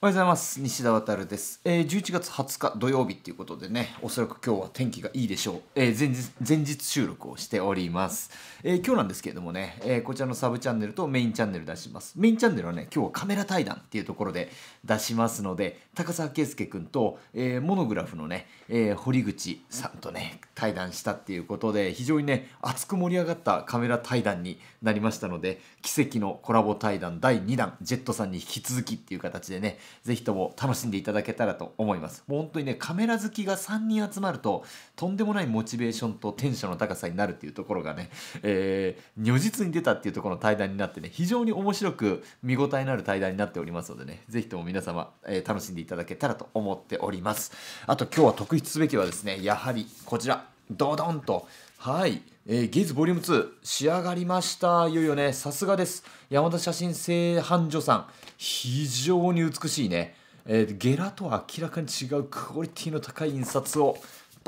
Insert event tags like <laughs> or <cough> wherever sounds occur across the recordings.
おはようございます。西田渉です。えー、11月20日土曜日ということでね、おそらく今日は天気がいいでしょう。えー、前日、前日収録をしております。えー、今日なんですけれどもね、えこちらのサブチャンネルとメインチャンネル出します。メインチャンネルはね、今日はカメラ対談っていうところで出しますので、高沢圭介くんと、えモノグラフのね、え堀口さんとね、対談したっていうことで、非常にね、熱く盛り上がったカメラ対談になりましたので、奇跡のコラボ対談第2弾、ジェットさんに引き続きっていう形でね、ぜひとも楽しんでいただけたらと思います。もう本当にね、カメラ好きが3人集まると、とんでもないモチベーションとテンションの高さになるっていうところがね、えー、如実に出たっていうところの対談になってね、非常に面白く見応えのある対談になっておりますのでね、ぜひとも皆様、えー、楽しんでいただけたらと思っております。あと今日は特筆すべきはですね、やはりこちら、ドドンと、はい、えー、ゲイズボリューム2仕上がりましたいよいよねさすがです山田写真製版所さん非常に美しいね、えー、ゲラとは明らかに違うクオリティの高い印刷を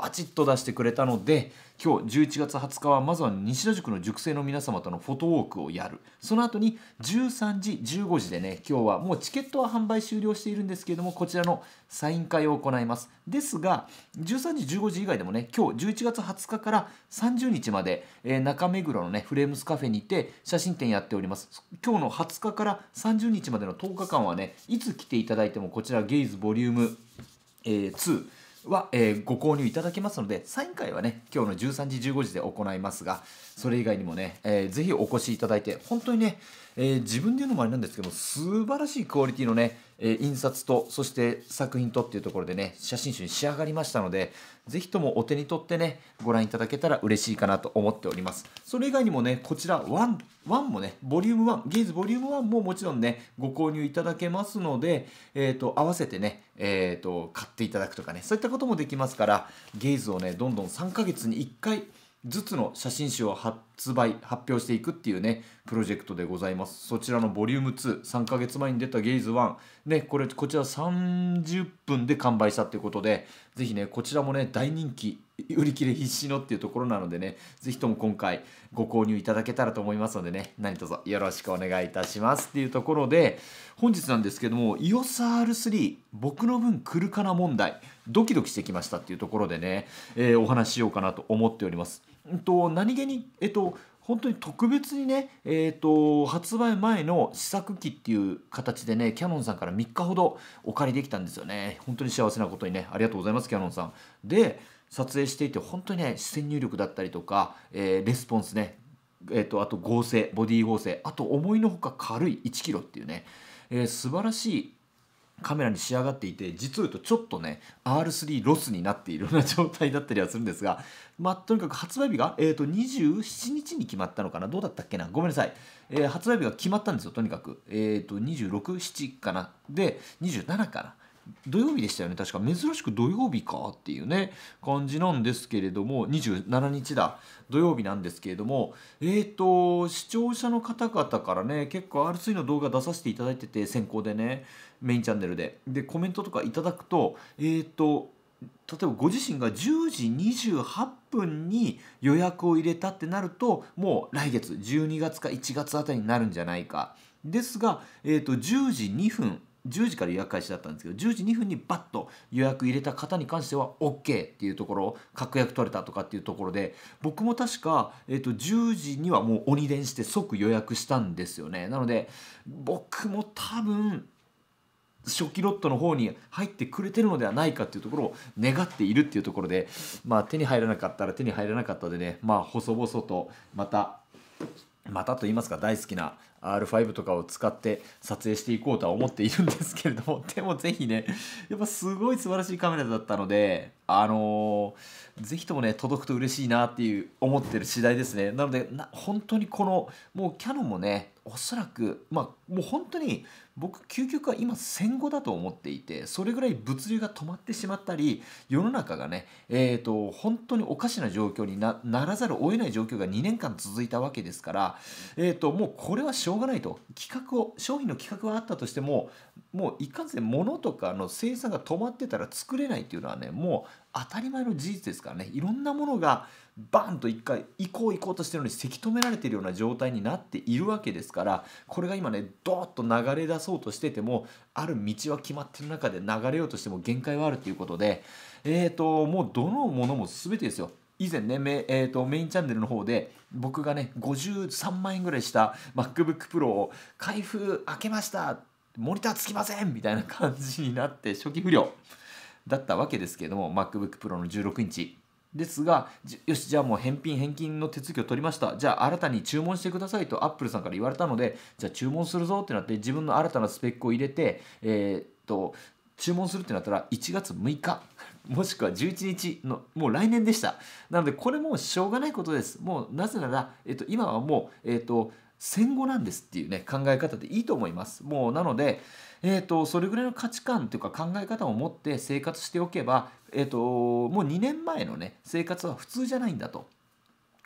バチッと出してくれたので今日11月20日はまずは西田塾の塾生の皆様とのフォトウォークをやるその後に13時15時でね今日はもうチケットは販売終了しているんですけれどもこちらのサイン会を行いますですが13時15時以外でもね今日11月20日から30日まで、えー、中目黒のねフレームスカフェにて写真展やっております今日の20日から30日までの10日間はねいつ来ていただいてもこちらゲイズボリューム、えー、2は、えー、ご購入いただけますのでサイン会はね今日の13時15時で行いますが、それ以外にもね、えー、ぜひお越しいただいて、本当にね、えー、自分で言うのもあれなんですけど、素晴らしいクオリティのね、えー、印刷と、そして作品とっていうところでね、写真集に仕上がりましたので、ぜひともお手に取ってね、ご覧いただけたら嬉しいかなと思っております。それ以外にもね、こちら1、1もね、ボリューム1、ゲイズボリューム1ももちろんね、ご購入いただけますので、えっ、ー、と、合わせてね、えっ、ー、と、買っていただくとかね、そういったこともできますから、ゲイズをね、どんどん3ヶ月に1回、ずつの写真集を発売発表していくっていうねプロジェクトでございますそちらのボリューム23ヶ月前に出たゲイズ1ねこれこちら30分で完売したっていうことで是非ねこちらもね大人気売り切れ必至のっていうところなのでね是非とも今回ご購入いただけたらと思いますのでね何卒よろしくお願いいたしますっていうところで本日なんですけども EOSR3 僕の分来るかな問題ドキドキしてきましたっていうところでね、えー、お話ししようかなと思っております。と、何気に、えっと、本当に特別にね、えーと、発売前の試作機っていう形でねキヤノンさんから3日ほどお借りできたんですよね本当に幸せなことにねありがとうございますキヤノンさんで撮影していて本当にね視線入力だったりとか、えー、レスポンスね、えーと、とあと合成ボディ合成あと思いのほか軽い1キロっていうね、えー、素晴らしいカメラに仕上がっていて実を言うとちょっとね R3 ロスになっているような状態だったりはするんですが、まあ、とにかく発売日が、えーと、27日に決まったのかなどうだったっけなごめんなさい、えー、発売日が決まったんですよとにかく、えーと267かなで27かな土曜日でしたよね確か珍しく土曜日かっていうね感じなんですけれども27日だ土曜日なんですけれどもえっ、ー、と視聴者の方々からね結構 R3 の動画出させていただいてて先行でねメインチャンネルででコメントとかいただくとえっ、ー、と例えばご自身が10時28分に予約を入れたってなるともう来月12月か1月あたりになるんじゃないかですが、えーと、と10時2分10時から予約開始だったんですけど10時2分にバッと予約入れた方に関しては OK っていうところ確約取れたとかっていうところで僕も確か、えー、と10時にはもう鬼電して即予約したんですよねなので僕も多分初期ロットの方に入ってくれてるのではないかっていうところを願っているっていうところでまあ手に入らなかったら手に入らなかったでねまあ細々とまたまたと言いますか大好きな R5 とかを使って撮影していこうとは思っているんですけれどもでもぜひねやっぱすごい素晴らしいカメラだったのであのー、ぜひともね届くと嬉しいなっていう思ってる次第ですねなのでな本当にこのもうキャノンもねおそらくまあもう本当に僕究極は今戦後だと思っていてそれぐらい物流が止まってしまったり世の中がねえーと、本当におかしな状況にならざるを得ない状況が2年間続いたわけですからえーと、ともうこれはしょうがないと企画を商品の企画はあったとしてももういかんせん物とかの生産が止まってたら作れないっていうのはねもう当たり前の事実ですからねいろんなものがバンと一回行こう行こうとしてるのにせき止められてるような状態になっているわけですからこれが今ねドーッと流れ出そうとしててもある道は決まってる中で流れようとしても限界はあるということでえっ、ー、ともうどのものも全てですよ以前ねメ,、えーと、メインチャンネルの方で僕がね53万円ぐらいした MacBookPro を開封開けましたモニターつきませんみたいな感じになって初期不良だったわけですけれども MacBookPro の16インチですがよしじゃあもう返品返金の手続きを取りましたじゃあ新たに注文してくださいと Apple さんから言われたのでじゃあ注文するぞってなって自分の新たなスペックを入れてえー、っと注文するってなったら1月6日もしくは11日のもう来年でしたなのでこれもしょうがないことですもうなぜなら、えっと、今はもうえっと戦後なんですっていうね考え方でいいと思いますもうなのでえーと、それぐらいの価値観というか考え方を持って生活しておけば、えーと、もう2年前のね生活は普通じゃないんだと。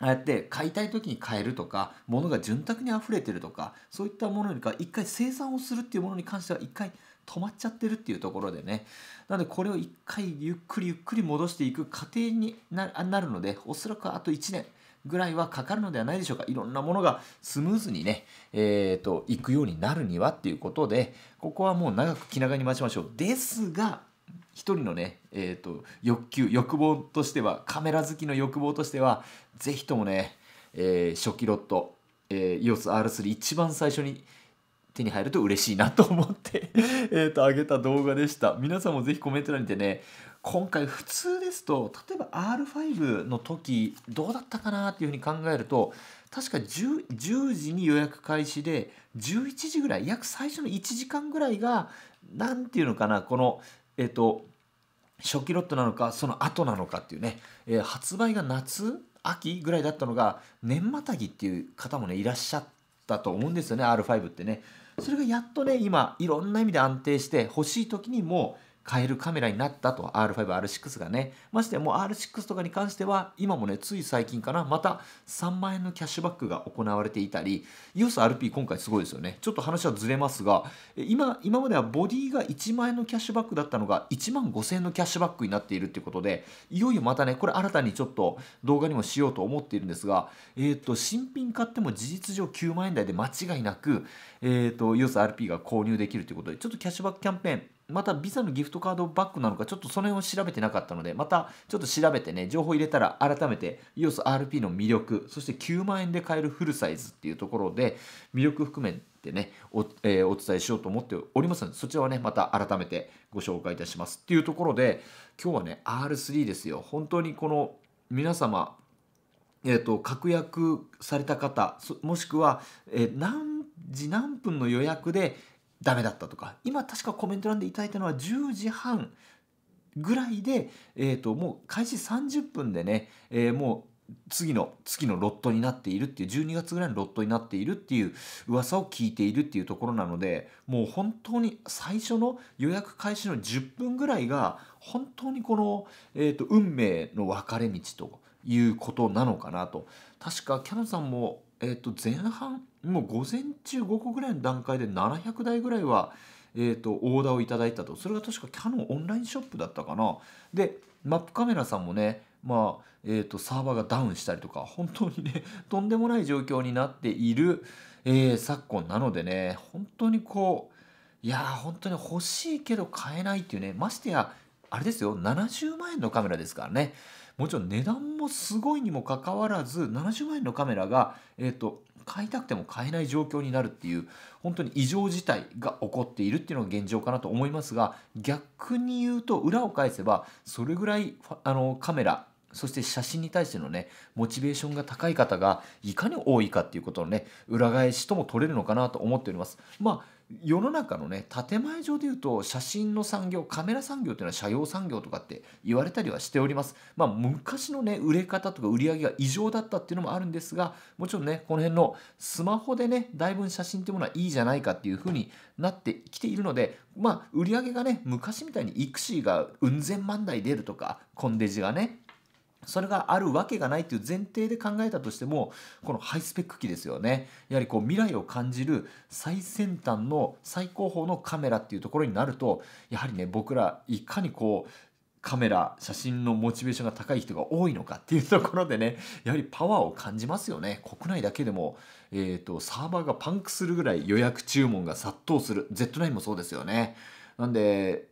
ああやって買いたい時に買えるとか物が潤沢に溢れてるとかそういったものにか一回生産をするっていうものに関しては一回止まっちゃってるっていうところでねなのでこれを一回ゆっくりゆっくり戻していく過程になるのでおそらくあと1年ぐらいはかかるのではないでしょうかいろんなものがスムーズにねえっ、ー、といくようになるにはっていうことでここはもう長く気長に待ちましょうですが一人のね、えーと、欲求欲望としてはカメラ好きの欲望としてはぜひともね、えー、初期ロット、えー、EOSR3 一番最初に手に入ると嬉しいなと思って <laughs> えとあげた動画でした皆さんもぜひコメント欄にてね今回普通ですと例えば R5 の時どうだったかなっていうふうに考えると確か 10, 10時に予約開始で11時ぐらい約最初の1時間ぐらいが何て言うのかなこのえっ、と初期ロットなのかその後なのかっていうね、えー、発売が夏秋ぐらいだったのが年またぎっていう方もねいらっしゃったと思うんですよね R5 ってねそれがやっとね今いろんな意味で安定して欲しい時にもう買えるカメラになったと R5、R6 がねましてもう R6 とかに関しては今もねつい最近かなまた3万円のキャッシュバックが行われていたり EOSRP 今回すごいですよねちょっと話はずれますが今今まではボディが1万円のキャッシュバックだったのが1万5000円のキャッシュバックになっているということでいよいよまたねこれ新たにちょっと動画にもしようと思っているんですが、えーと、新品買っても事実上9万円台で間違いなく、えーと EOSRP が購入できるということでちょっとキャッシュバックキャンペーンまたビザのギフトカードバッグなのか、ちょっとその辺を調べてなかったので、またちょっと調べてね、情報入れたら改めて EOSRP の魅力、そして9万円で買えるフルサイズっていうところで、魅力含めてね、お,、えー、お伝えしようと思っておりますので、そちらはね、また改めてご紹介いたしますっていうところで、今日はね、R3 ですよ。本当にこの皆様、えーと、と確約された方もしくは、えー、何時何分の予約でダメだったとか今確かコメント欄でいただいたのは10時半ぐらいで、えーと、もう開始30分でね、えー、もう次の月のロットになっているっていう12月ぐらいのロットになっているっていう噂を聞いているっていうところなのでもう本当に最初の予約開始の10分ぐらいが本当にこの、えーと運命の分かれ道ということなのかなと確かキャノンさんも、えー、と前半もう午前中5個ぐらいの段階で700台ぐらいは、えーと、オーダーをいただいたとそれが確かキャノンオンラインショップだったかなでマップカメラさんもねまあえーと、サーバーがダウンしたりとか本当にねとんでもない状況になっている、えー、昨今なのでね本当にこういや本当に欲しいけど買えないっていうねましてやあれですよ70万円のカメラですからねもちろん値段もすごいにもかかわらず70万円のカメラが、えーと、と買いたくても買えない状況になるっていう本当に異常事態が起こっているっていうのが現状かなと思いますが逆に言うと裏を返せばそれぐらいあのカメラそして写真に対してのね、モチベーションが高い方がいかに多いかっていうことのね、裏返しとも取れるのかなと思っております。まあ世の中のね建前上でいうと写真の産業カメラ産業というのは社用産業とかって言われたりはしております、まあ、昔のね売れ方とか売り上げが異常だったっていうのもあるんですがもちろんねこの辺のスマホでねだいぶ写真っていうものはいいじゃないかっていうふうになってきているのでまあ売り上げがね昔みたいにイクシーがうん千万台出るとかコンデジがねそれがあるわけがないという前提で考えたとしてもこのハイスペック機ですよねやはりこう未来を感じる最先端の最高峰のカメラっていうところになるとやはりね僕らいかにこうカメラ写真のモチベーションが高い人が多いのかっていうところでねやはりパワーを感じますよね国内だけでも、えーと、サーバーがパンクするぐらい予約注文が殺到する Z9 もそうですよねなんで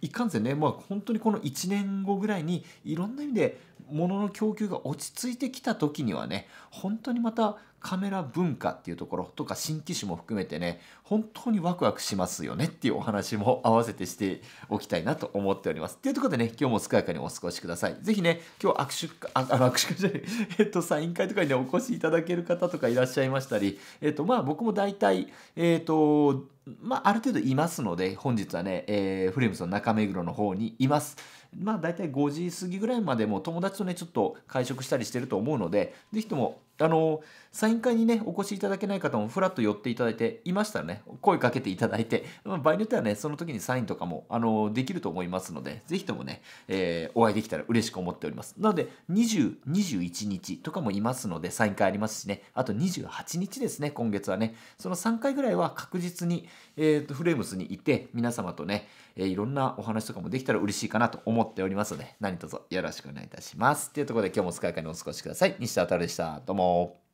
いかんせんね、まあ、本当にこの1年後ぐらいにいろんな意味で物の供給が落ち着いてきた時にはね本当にまたカメラ文化っていうところとか新機種も含めてね本当にワクワクしますよねっていうお話も合わせてしておきたいなと思っております。というところでね今日も健やかにお過ごしください。是非ね今日握手ああの握手会じゃない <laughs> えっとサイン会とかにねお越しいただける方とかいらっしゃいましたりえっとまあ僕も大体えっとまあ、ある程度いますので、本日はね、えー、フレームズの中目黒の方にいます。まあ大体5時過ぎぐらいまでも友達とねちょっと会食したりしてると思うので是非ともあのサイン会にねお越しいただけない方もふらっと寄っていただいていましたらね声かけていただいて、まあ、場合によってはねその時にサインとかもあのできると思いますので是非ともね、えー、お会いできたら嬉しく思っておりますなので2021日とかもいますのでサイン会ありますしねあと28日ですね今月はねその3回ぐらいは確実に、えーと、とフレームスにいて皆様とねえー、いろんなお話とかもできたら嬉しいかなと思っておりますので、何卒よろしくお願いいたします。というところで今日もスカイかにお過ごしください。西田太でした。どうも。